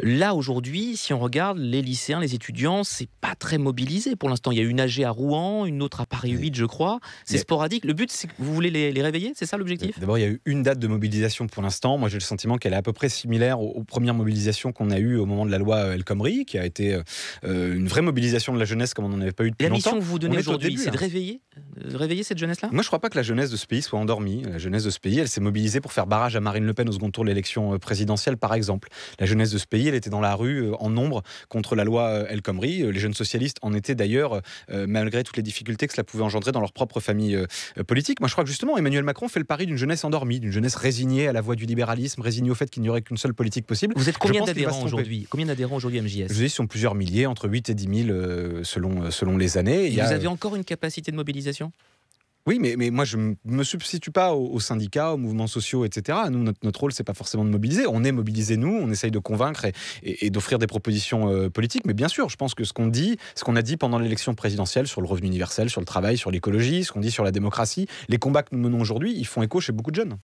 Là, aujourd'hui, si on regarde les lycéens, les étudiants, c'est pas très mobilisé pour l'instant. Il y a une AG à Rouen, une autre à Paris 8, je crois. C'est sporadique. Le but, c'est que vous voulez les, réveiller C'est ça l'objectif D'abord, il y a eu une date de mobilisation pour l'instant. Moi, j'ai le sentiment qu'elle est à peu près similaire aux, premières mobilisations qu'on a eues au moment de la loi euh, El Khomri, qui a été euh, euh, une vraie mobilisation de la jeunesse comme on n'en avait pas eu depuis longtemps. La mission que vous donnez aujourd'hui, c'est de hein. réveiller euh, réveiller cette jeunesse-là Moi, je ne crois pas que la jeunesse de ce pays soit endormie. La jeunesse de ce pays, elle s'est mobilisée pour faire barrage à Marine Le Pen au second tour de l'élection euh, présidentielle, par exemple. La jeunesse de ce pays, elle était dans la rue euh, en nombre contre la loi El Khomri. Les jeunes socialistes en étaient d'ailleurs, malgré toutes les difficultés que cela pouvait engendrer dans leur propre famille politique. Moi, je crois que justement, Emmanuel Macron fait le pari d'une jeunesse endormie, d'une jeunesse résignée à la voie du libéralisme, résignée au fait qu'il n'y aurait qu'une seule politique possible. Vous êtes combien d'adhérents aujourd'hui Combien d'adhérents aujourd'hui MJS Je dis, sont plusieurs milliers, entre 8 et 10 000 selon, selon les années. vous avez encore une capacité de mobilisation oui, mais, mais moi, je ne me substitue pas aux, syndicats, aux mouvements sociaux, etc. Nous, notre, notre rôle, c'est pas forcément de mobiliser. On est mobilisés, nous, on essaye de convaincre et, d'offrir des propositions euh, politiques. Mais bien sûr, je pense que ce qu'on dit, ce qu'on a dit pendant l'élection présidentielle sur le revenu universel, sur le travail, sur l'écologie, ce qu'on dit sur la démocratie, les combats que nous menons aujourd'hui, ils font écho chez beaucoup de jeunes.